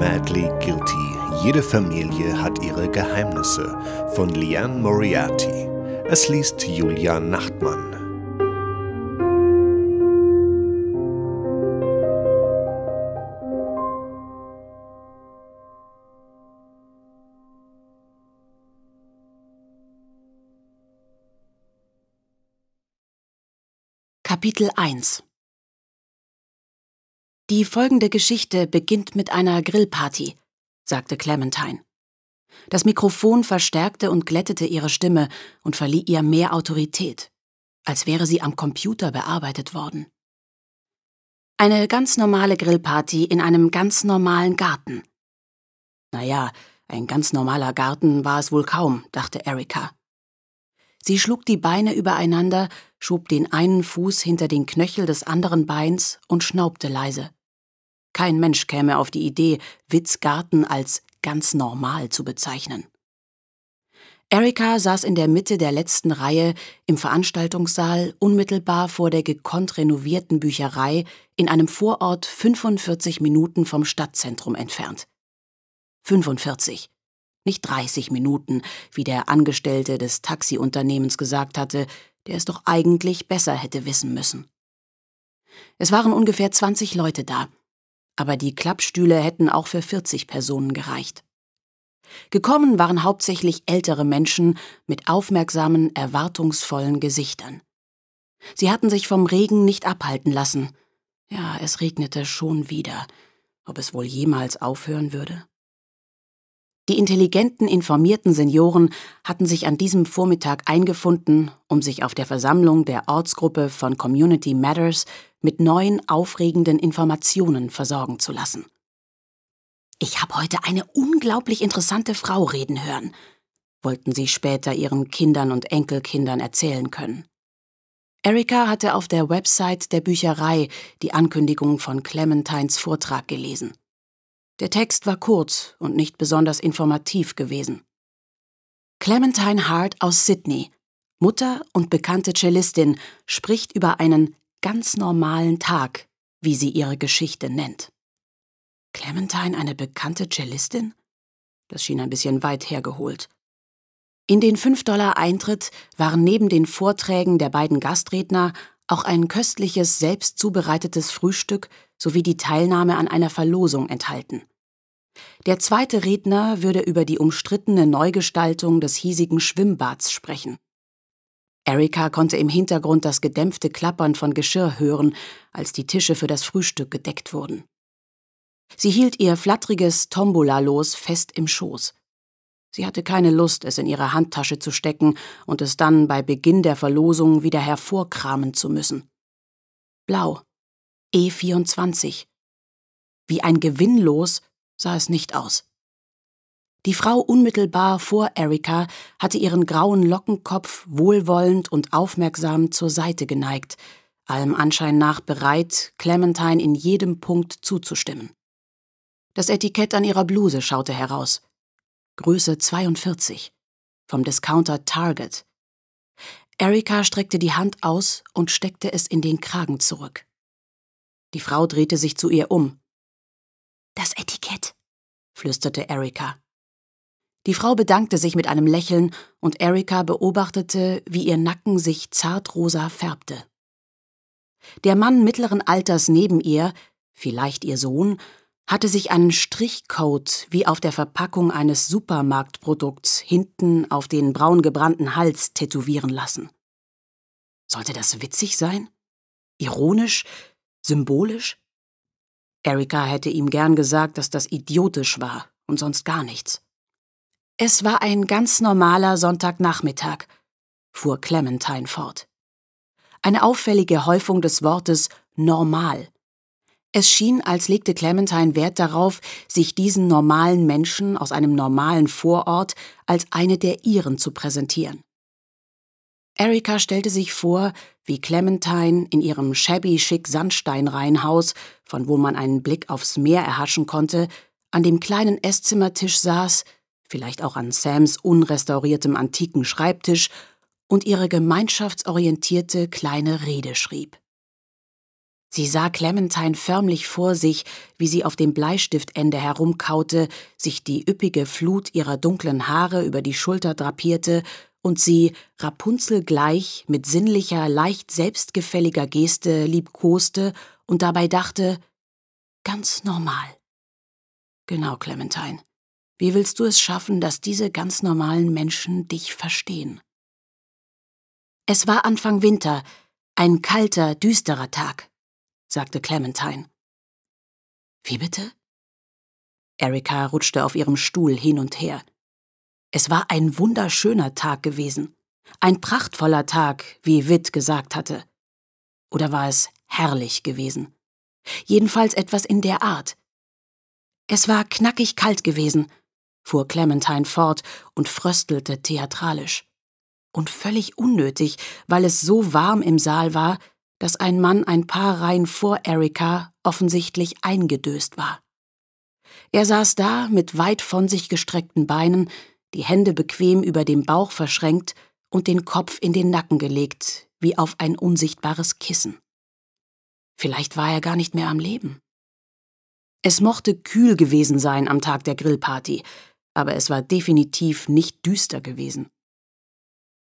Madly Guilty. Jede Familie hat ihre Geheimnisse von Liane Moriarty. Es liest Julia Nachtmann. Kapitel 1 die folgende Geschichte beginnt mit einer Grillparty, sagte Clementine. Das Mikrofon verstärkte und glättete ihre Stimme und verlieh ihr mehr Autorität, als wäre sie am Computer bearbeitet worden. Eine ganz normale Grillparty in einem ganz normalen Garten. Naja, ein ganz normaler Garten war es wohl kaum, dachte Erika. Sie schlug die Beine übereinander, schob den einen Fuß hinter den Knöchel des anderen Beins und schnaubte leise. Kein Mensch käme auf die Idee, Witzgarten als ganz normal zu bezeichnen. Erika saß in der Mitte der letzten Reihe im Veranstaltungssaal unmittelbar vor der gekonnt renovierten Bücherei in einem Vorort 45 Minuten vom Stadtzentrum entfernt. 45, nicht 30 Minuten, wie der Angestellte des Taxiunternehmens gesagt hatte, der es doch eigentlich besser hätte wissen müssen. Es waren ungefähr 20 Leute da, aber die Klappstühle hätten auch für 40 Personen gereicht. Gekommen waren hauptsächlich ältere Menschen mit aufmerksamen, erwartungsvollen Gesichtern. Sie hatten sich vom Regen nicht abhalten lassen. Ja, es regnete schon wieder. Ob es wohl jemals aufhören würde? Die intelligenten, informierten Senioren hatten sich an diesem Vormittag eingefunden, um sich auf der Versammlung der Ortsgruppe von Community Matters mit neuen, aufregenden Informationen versorgen zu lassen. Ich habe heute eine unglaublich interessante Frau reden hören, wollten sie später ihren Kindern und Enkelkindern erzählen können. Erika hatte auf der Website der Bücherei die Ankündigung von Clementines Vortrag gelesen. Der Text war kurz und nicht besonders informativ gewesen. Clementine Hart aus Sydney, Mutter und bekannte Cellistin, spricht über einen ganz normalen Tag, wie sie ihre Geschichte nennt. Clementine eine bekannte Cellistin? Das schien ein bisschen weit hergeholt. In den 5 Dollar Eintritt waren neben den Vorträgen der beiden Gastredner auch ein köstliches, selbst zubereitetes Frühstück sowie die Teilnahme an einer Verlosung enthalten. Der zweite Redner würde über die umstrittene Neugestaltung des hiesigen Schwimmbads sprechen. Erika konnte im Hintergrund das gedämpfte Klappern von Geschirr hören, als die Tische für das Frühstück gedeckt wurden. Sie hielt ihr flattriges Tombola-Los fest im Schoß. Sie hatte keine Lust, es in ihre Handtasche zu stecken und es dann bei Beginn der Verlosung wieder hervorkramen zu müssen. Blau. E24. Wie ein Gewinnlos sah es nicht aus. Die Frau unmittelbar vor Erika hatte ihren grauen Lockenkopf wohlwollend und aufmerksam zur Seite geneigt, allem Anschein nach bereit, Clementine in jedem Punkt zuzustimmen. Das Etikett an ihrer Bluse schaute heraus. Größe 42. Vom Discounter Target. Erika streckte die Hand aus und steckte es in den Kragen zurück. Die Frau drehte sich zu ihr um. Das Etikett, flüsterte Erika. Die Frau bedankte sich mit einem Lächeln und Erika beobachtete, wie ihr Nacken sich zartrosa färbte. Der Mann mittleren Alters neben ihr, vielleicht ihr Sohn, hatte sich einen Strichcode wie auf der Verpackung eines Supermarktprodukts hinten auf den braun gebrannten Hals tätowieren lassen. Sollte das witzig sein? Ironisch? Symbolisch? Erika hätte ihm gern gesagt, dass das idiotisch war und sonst gar nichts. Es war ein ganz normaler Sonntagnachmittag, fuhr Clementine fort. Eine auffällige Häufung des Wortes normal. Es schien, als legte Clementine Wert darauf, sich diesen normalen Menschen aus einem normalen Vorort als eine der ihren zu präsentieren. Erika stellte sich vor, wie Clementine in ihrem shabby schick Sandsteinreihenhaus, von wo man einen Blick aufs Meer erhaschen konnte, an dem kleinen Esszimmertisch saß, vielleicht auch an Sams unrestauriertem antiken Schreibtisch und ihre gemeinschaftsorientierte kleine Rede schrieb. Sie sah Clementine förmlich vor sich, wie sie auf dem Bleistiftende herumkaute, sich die üppige Flut ihrer dunklen Haare über die Schulter drapierte und sie, Rapunzel gleich, mit sinnlicher, leicht selbstgefälliger Geste liebkoste und dabei dachte, ganz normal. Genau, Clementine. Wie willst du es schaffen, dass diese ganz normalen Menschen dich verstehen? Es war Anfang Winter, ein kalter, düsterer Tag, sagte Clementine. Wie bitte? Erika rutschte auf ihrem Stuhl hin und her. Es war ein wunderschöner Tag gewesen. Ein prachtvoller Tag, wie Witt gesagt hatte. Oder war es herrlich gewesen? Jedenfalls etwas in der Art. Es war knackig kalt gewesen, fuhr Clementine fort und fröstelte theatralisch. Und völlig unnötig, weil es so warm im Saal war, dass ein Mann ein paar Reihen vor Erika offensichtlich eingedöst war. Er saß da mit weit von sich gestreckten Beinen, die Hände bequem über dem Bauch verschränkt und den Kopf in den Nacken gelegt, wie auf ein unsichtbares Kissen. Vielleicht war er gar nicht mehr am Leben. Es mochte kühl gewesen sein am Tag der Grillparty, aber es war definitiv nicht düster gewesen.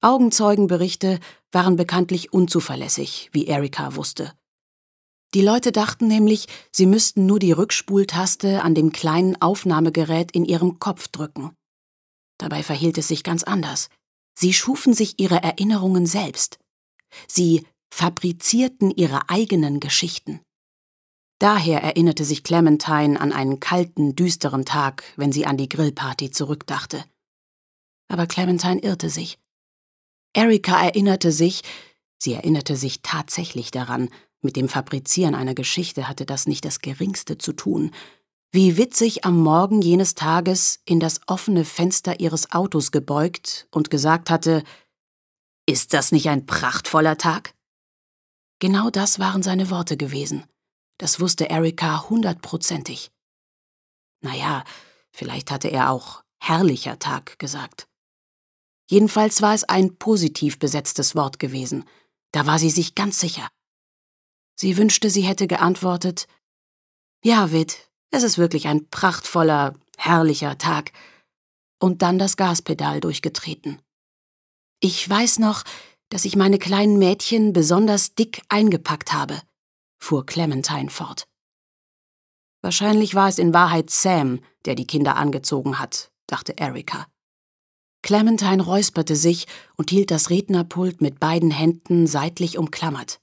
Augenzeugenberichte waren bekanntlich unzuverlässig, wie Erika wusste. Die Leute dachten nämlich, sie müssten nur die Rückspultaste an dem kleinen Aufnahmegerät in ihrem Kopf drücken. Dabei verhielt es sich ganz anders. Sie schufen sich ihre Erinnerungen selbst. Sie fabrizierten ihre eigenen Geschichten. Daher erinnerte sich Clementine an einen kalten, düsteren Tag, wenn sie an die Grillparty zurückdachte. Aber Clementine irrte sich. Erika erinnerte sich, sie erinnerte sich tatsächlich daran, mit dem Fabrizieren einer Geschichte hatte das nicht das geringste zu tun, wie witzig am Morgen jenes Tages in das offene Fenster ihres Autos gebeugt und gesagt hatte, Ist das nicht ein prachtvoller Tag? Genau das waren seine Worte gewesen. Das wusste Erika hundertprozentig. Naja, vielleicht hatte er auch herrlicher Tag gesagt. Jedenfalls war es ein positiv besetztes Wort gewesen. Da war sie sich ganz sicher. Sie wünschte, sie hätte geantwortet, ja, Witt, es ist wirklich ein prachtvoller, herrlicher Tag. Und dann das Gaspedal durchgetreten. Ich weiß noch, dass ich meine kleinen Mädchen besonders dick eingepackt habe, fuhr Clementine fort. Wahrscheinlich war es in Wahrheit Sam, der die Kinder angezogen hat, dachte Erika. Clementine räusperte sich und hielt das Rednerpult mit beiden Händen seitlich umklammert.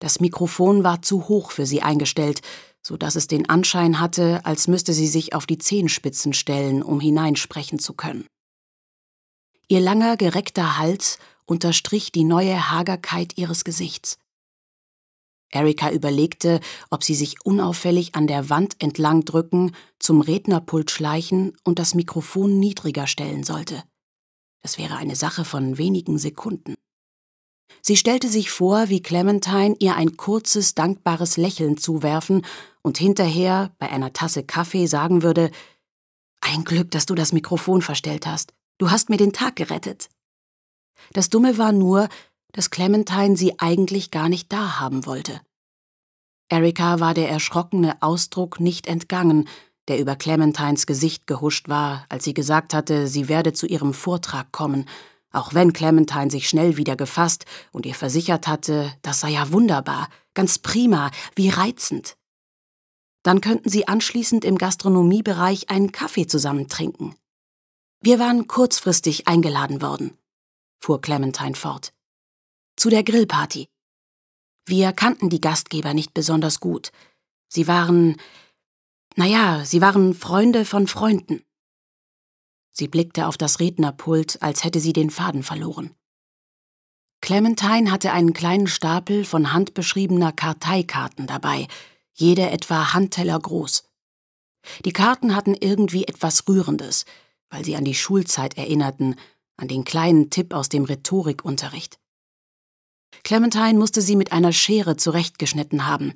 Das Mikrofon war zu hoch für sie eingestellt, so dass es den Anschein hatte, als müsste sie sich auf die Zehenspitzen stellen, um hineinsprechen zu können. Ihr langer, gereckter Hals unterstrich die neue Hagerkeit ihres Gesichts. Erika überlegte, ob sie sich unauffällig an der Wand entlang drücken, zum Rednerpult schleichen und das Mikrofon niedriger stellen sollte. Das wäre eine Sache von wenigen Sekunden. Sie stellte sich vor, wie Clementine ihr ein kurzes, dankbares Lächeln zuwerfen und hinterher bei einer Tasse Kaffee sagen würde, ein Glück, dass du das Mikrofon verstellt hast. Du hast mir den Tag gerettet. Das Dumme war nur, dass Clementine sie eigentlich gar nicht da haben wollte. Erika war der erschrockene Ausdruck nicht entgangen, der über Clementines Gesicht gehuscht war, als sie gesagt hatte, sie werde zu ihrem Vortrag kommen, auch wenn Clementine sich schnell wieder gefasst und ihr versichert hatte, das sei ja wunderbar, ganz prima, wie reizend. Dann könnten sie anschließend im Gastronomiebereich einen Kaffee zusammen trinken. Wir waren kurzfristig eingeladen worden, fuhr Clementine fort. Zu der Grillparty. Wir kannten die Gastgeber nicht besonders gut. Sie waren, naja, sie waren Freunde von Freunden. Sie blickte auf das Rednerpult, als hätte sie den Faden verloren. Clementine hatte einen kleinen Stapel von handbeschriebener Karteikarten dabei, jede etwa Handteller groß. Die Karten hatten irgendwie etwas Rührendes, weil sie an die Schulzeit erinnerten, an den kleinen Tipp aus dem Rhetorikunterricht. Clementine musste sie mit einer Schere zurechtgeschnitten haben.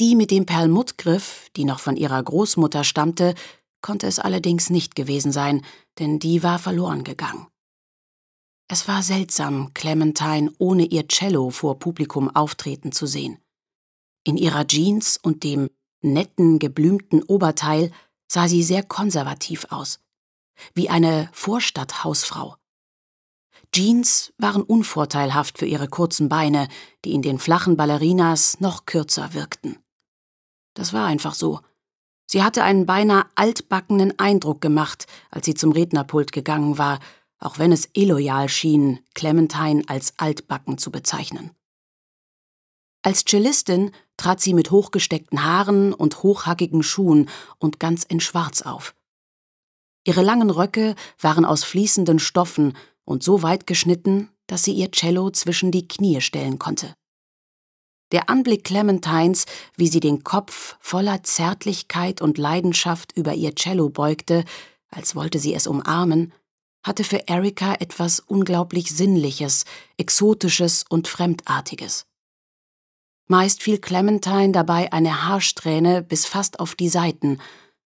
Die mit dem Perlmuttgriff, die noch von ihrer Großmutter stammte, konnte es allerdings nicht gewesen sein, denn die war verloren gegangen. Es war seltsam, Clementine ohne ihr Cello vor Publikum auftreten zu sehen. In ihrer Jeans und dem netten, geblümten Oberteil sah sie sehr konservativ aus, wie eine Vorstadthausfrau. Jeans waren unvorteilhaft für ihre kurzen Beine, die in den flachen Ballerinas noch kürzer wirkten. Das war einfach so. Sie hatte einen beinahe altbackenen Eindruck gemacht, als sie zum Rednerpult gegangen war, auch wenn es illoyal schien, Clementine als altbacken zu bezeichnen. Als Cellistin trat sie mit hochgesteckten Haaren und hochhackigen Schuhen und ganz in Schwarz auf. Ihre langen Röcke waren aus fließenden Stoffen und so weit geschnitten, dass sie ihr Cello zwischen die Knie stellen konnte. Der Anblick Clementines, wie sie den Kopf voller Zärtlichkeit und Leidenschaft über ihr Cello beugte, als wollte sie es umarmen, hatte für Erika etwas unglaublich Sinnliches, Exotisches und Fremdartiges. Meist fiel Clementine dabei eine Haarsträhne bis fast auf die Seiten,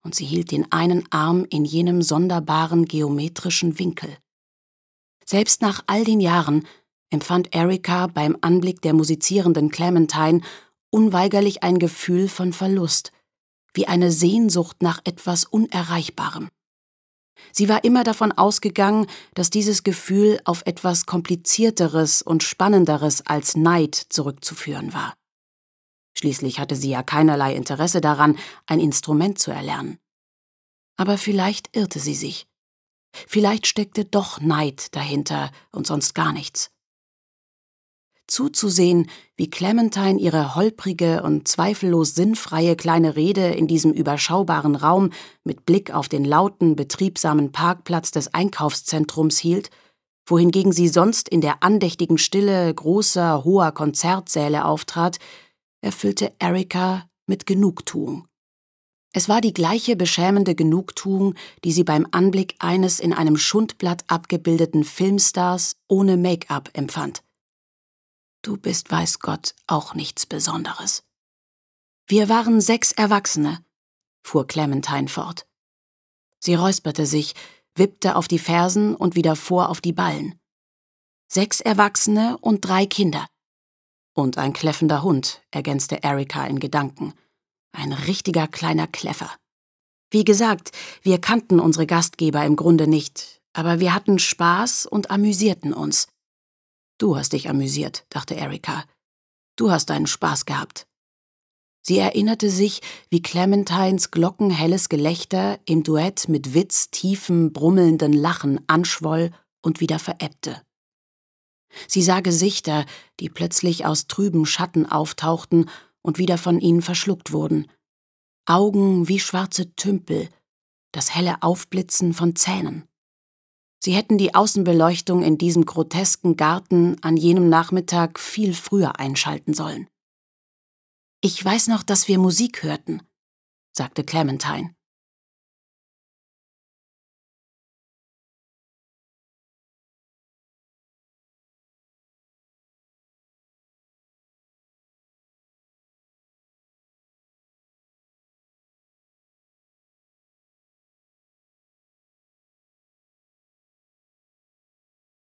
und sie hielt den einen Arm in jenem sonderbaren geometrischen Winkel. Selbst nach all den Jahren empfand Erika beim Anblick der musizierenden Clementine unweigerlich ein Gefühl von Verlust, wie eine Sehnsucht nach etwas Unerreichbarem. Sie war immer davon ausgegangen, dass dieses Gefühl auf etwas Komplizierteres und Spannenderes als Neid zurückzuführen war. Schließlich hatte sie ja keinerlei Interesse daran, ein Instrument zu erlernen. Aber vielleicht irrte sie sich. Vielleicht steckte doch Neid dahinter und sonst gar nichts. Zuzusehen, wie Clementine ihre holprige und zweifellos sinnfreie kleine Rede in diesem überschaubaren Raum mit Blick auf den lauten, betriebsamen Parkplatz des Einkaufszentrums hielt, wohingegen sie sonst in der andächtigen Stille großer, hoher Konzertsäle auftrat, erfüllte Erika mit Genugtuung. Es war die gleiche beschämende Genugtuung, die sie beim Anblick eines in einem Schundblatt abgebildeten Filmstars ohne Make-up empfand. Du bist, weiß Gott, auch nichts Besonderes. Wir waren sechs Erwachsene, fuhr Clementine fort. Sie räusperte sich, wippte auf die Fersen und wieder vor auf die Ballen. Sechs Erwachsene und drei Kinder. Und ein kläffender Hund, ergänzte Erika in Gedanken. Ein richtiger kleiner Kläffer. Wie gesagt, wir kannten unsere Gastgeber im Grunde nicht, aber wir hatten Spaß und amüsierten uns. Du hast dich amüsiert, dachte Erika. Du hast deinen Spaß gehabt. Sie erinnerte sich, wie Clementines glockenhelles Gelächter im Duett mit Witz tiefem, brummelnden Lachen anschwoll und wieder verebbte. Sie sah Gesichter, die plötzlich aus trüben Schatten auftauchten und wieder von ihnen verschluckt wurden. Augen wie schwarze Tümpel, das helle Aufblitzen von Zähnen. Sie hätten die Außenbeleuchtung in diesem grotesken Garten an jenem Nachmittag viel früher einschalten sollen. Ich weiß noch, dass wir Musik hörten, sagte Clementine.